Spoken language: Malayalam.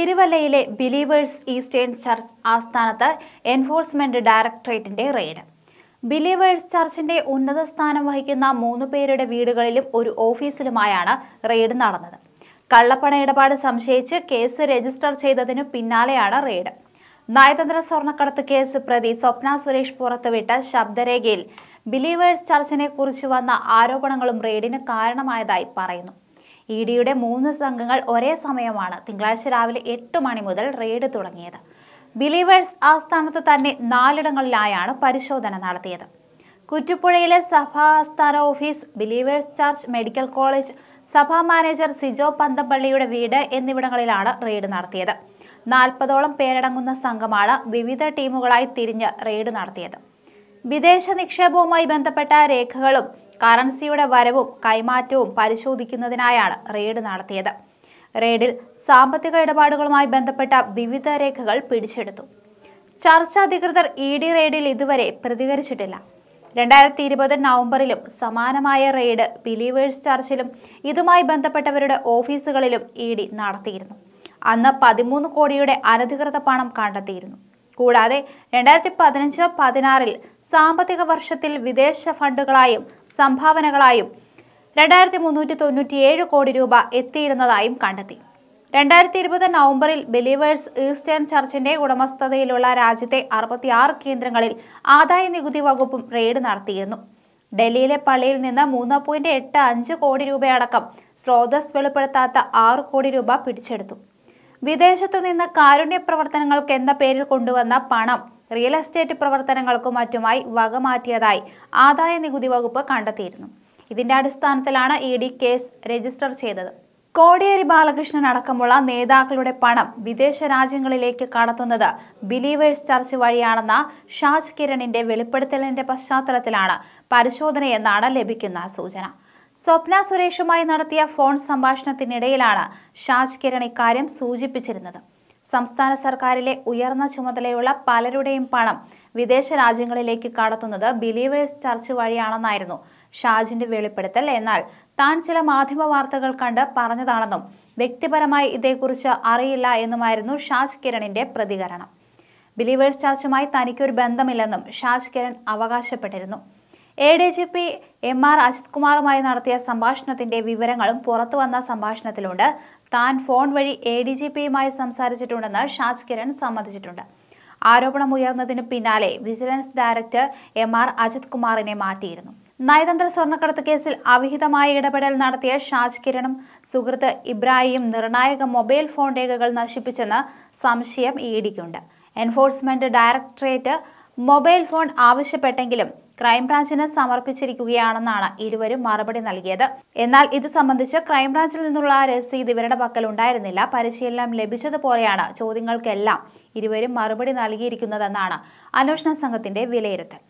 തിരുവല്ലയിലെ ബിലീവേഴ്സ് ഈസ്റ്റേൺ ചർച്ച് ആസ്ഥാനത്ത് എൻഫോഴ്സ്മെന്റ് ഡയറക്ടറേറ്റിന്റെ റെയ്ഡ് ബിലീവേഴ്സ് ചർച്ചിന്റെ ഉന്നത സ്ഥാനം വഹിക്കുന്ന മൂന്ന് പേരുടെ വീടുകളിലും ഒരു ഓഫീസിലുമായാണ് റെയ്ഡ് നടന്നത് കള്ളപ്പണ ഇടപാട് സംശയിച്ച് കേസ് രജിസ്റ്റർ ചെയ്തതിനു പിന്നാലെയാണ് റെയ്ഡ് നയതന്ത്ര സ്വർണ്ണക്കടത്ത് കേസ് പ്രതി സ്വപ്ന സുരേഷ് പുറത്തുവിട്ട ശബ്ദരേഖയിൽ ബിലീവേഴ്സ് ചർച്ചിനെ കുറിച്ച് വന്ന ആരോപണങ്ങളും റെയ്ഡിന് കാരണമായതായി പറയുന്നു ഇ ഡിയുടെ മൂന്ന് സംഘങ്ങൾ ഒരേ സമയമാണ് തിങ്കളാഴ്ച രാവിലെ എട്ട് മണി മുതൽ റെയ്ഡ് തുടങ്ങിയത് ബിലീവേഴ്സ് ആസ്ഥാനത്ത് തന്നെ നാലിടങ്ങളിലായാണ് പരിശോധന നടത്തിയത് കുറ്റിപ്പുഴയിലെ സഭാ ആസ്ഥാന office Believers Church medical college സഭാ മാനേജർ സിജോ പന്തപ്പള്ളിയുടെ വീട് എന്നിവിടങ്ങളിലാണ് റെയ്ഡ് നടത്തിയത് നാൽപ്പതോളം പേരടങ്ങുന്ന സംഘമാണ് വിവിധ ടീമുകളായി തിരിഞ്ഞ് റെയ്ഡ് നടത്തിയത് വിദേശ നിക്ഷേപവുമായി ബന്ധപ്പെട്ട രേഖകളും കറൻസിയുടെ വരവും കൈമാറ്റവും പരിശോധിക്കുന്നതിനായാണ് റെയ്ഡ് നടത്തിയത് റെയ്ഡിൽ സാമ്പത്തിക ഇടപാടുകളുമായി ബന്ധപ്പെട്ട വിവിധ രേഖകൾ പിടിച്ചെടുത്തു ചർച്ച അധികൃതർ ഇ ഡി റെയ്ഡിൽ ഇതുവരെ പ്രതികരിച്ചിട്ടില്ല രണ്ടായിരത്തി ഇരുപത് നവംബറിലും സമാനമായ റെയ്ഡ് ബിലീവേഴ്സ് ചർച്ചിലും ഇതുമായി ബന്ധപ്പെട്ടവരുടെ ഓഫീസുകളിലും ഇ ഡി നടത്തിയിരുന്നു അന്ന് പതിമൂന്ന് കോടിയുടെ അനധികൃത പണം കണ്ടെത്തിയിരുന്നു കൂടാതെ രണ്ടായിരത്തി പതിനഞ്ച് പതിനാറിൽ സാമ്പത്തിക വർഷത്തിൽ വിദേശ ഫണ്ടുകളായും സംഭാവനകളായും രണ്ടായിരത്തി മുന്നൂറ്റി തൊണ്ണൂറ്റിയേഴ് കോടി രൂപ എത്തിയിരുന്നതായും കണ്ടെത്തി രണ്ടായിരത്തി ഇരുപത് നവംബറിൽ ബിലീവേഴ്സ് ഈസ്റ്റേൺ ചർച്ചിന്റെ ഉടമസ്ഥതയിലുള്ള രാജ്യത്തെ അറുപത്തിയാറ് കേന്ദ്രങ്ങളിൽ ആദായ നികുതി വകുപ്പും റെയ്ഡ് നടത്തിയിരുന്നു ഡൽഹിയിലെ പള്ളിയിൽ നിന്ന് മൂന്ന് പോയിന്റ് എട്ട് അഞ്ച് കോടി രൂപയടക്കം സ്രോതസ് വെളിപ്പെടുത്താത്ത ആറ് കോടി രൂപ പിടിച്ചെടുത്തു വിദേശത്തു നിന്ന് കാരുണ്യ പ്രവർത്തനങ്ങൾക്ക് എന്ന പേരിൽ കൊണ്ടുവന്ന പണം റിയൽ എസ്റ്റേറ്റ് പ്രവർത്തനങ്ങൾക്കും മറ്റുമായി വകമാറ്റിയതായി ആദായ നികുതി വകുപ്പ് കണ്ടെത്തിയിരുന്നു ഇതിന്റെ അടിസ്ഥാനത്തിലാണ് ഇ ഡി കേസ് രജിസ്റ്റർ ചെയ്തത് കോടിയേരി ബാലകൃഷ്ണൻ അടക്കമുള്ള നേതാക്കളുടെ പണം വിദേശ രാജ്യങ്ങളിലേക്ക് കടത്തുന്നത് ബിലീവേഴ്സ് ചർച്ച് വഴിയാണെന്ന ഷാജ് കിരണിന്റെ വെളിപ്പെടുത്തലിന്റെ പശ്ചാത്തലത്തിലാണ് പരിശോധനയെന്നാണ് ലഭിക്കുന്ന സൂചന സ്വപ്ന സുരേഷുമായി നടത്തിയ ഫോൺ സംഭാഷണത്തിനിടയിലാണ് ഷാജ് കിരൺ ഇക്കാര്യം സൂചിപ്പിച്ചിരുന്നത് സംസ്ഥാന സർക്കാരിലെ ഉയർന്ന ചുമതലയുള്ള പലരുടെയും പണം വിദേശ രാജ്യങ്ങളിലേക്ക് കടത്തുന്നത് ബിലീവേഴ്സ് ചർച്ച് വഴിയാണെന്നായിരുന്നു ഷാജിന്റെ വെളിപ്പെടുത്തൽ എന്നാൽ താൻ ചില മാധ്യമ വാർത്തകൾ കണ്ട് പറഞ്ഞതാണെന്നും വ്യക്തിപരമായി ഇതേക്കുറിച്ച് അറിയില്ല എന്നുമായിരുന്നു ഷാജ് കിരണിന്റെ പ്രതികരണം ബിലീവേഴ്സ് ചർച്ചുമായി തനിക്കൊരു ബന്ധമില്ലെന്നും ഷാജ് കിരൺ അവകാശപ്പെട്ടിരുന്നു A D G P M R Ajith കുമാറുമായി നടത്തിയ സംഭാഷണത്തിന്റെ വിവരങ്ങളും പുറത്തു വന്ന സംഭാഷണത്തിലുണ്ട് താൻ ഫോൺ വഴി എ ഡി ജി പിയുമായി സംസാരിച്ചിട്ടുണ്ടെന്ന് ഷാജ് കിരൺ സമ്മതിച്ചിട്ടുണ്ട് ആരോപണം ഉയർന്നതിന് പിന്നാലെ vigilance director M R Ajith കുമാറിനെ മാറ്റിയിരുന്നു നയതന്ത്ര സ്വർണ്ണക്കടത്ത് കേസിൽ അവിഹിതമായ ഇടപെടൽ നടത്തിയ ഷാജ് കിരണും സുഹൃത്ത് ഇബ്രാഹിം നിർണായക മൊബൈൽ ഫോൺ രേഖകൾ നശിപ്പിച്ചെന്ന് സംശയം ഇ ഡിക്കുണ്ട് എൻഫോഴ്സ്മെന്റ് ഡയറക്ടറേറ്റ് മൊബൈൽ ഫോൺ ആവശ്യപ്പെട്ടെങ്കിലും ക്രൈംബ്രാഞ്ചിന് സമർപ്പിച്ചിരിക്കുകയാണെന്നാണ് ഇരുവരും മറുപടി നൽകിയത് എന്നാൽ ഇത് സംബന്ധിച്ച് ക്രൈംബ്രാഞ്ചിൽ നിന്നുള്ള രസീത് ഇവരുടെ പക്കൽ ഉണ്ടായിരുന്നില്ല പരിശീലനം ലഭിച്ചതുപോലെയാണ് ചോദ്യങ്ങൾക്കെല്ലാം ഇരുവരും മറുപടി നൽകിയിരിക്കുന്നതെന്നാണ് അന്വേഷണ സംഘത്തിന്റെ വിലയിരുത്തൽ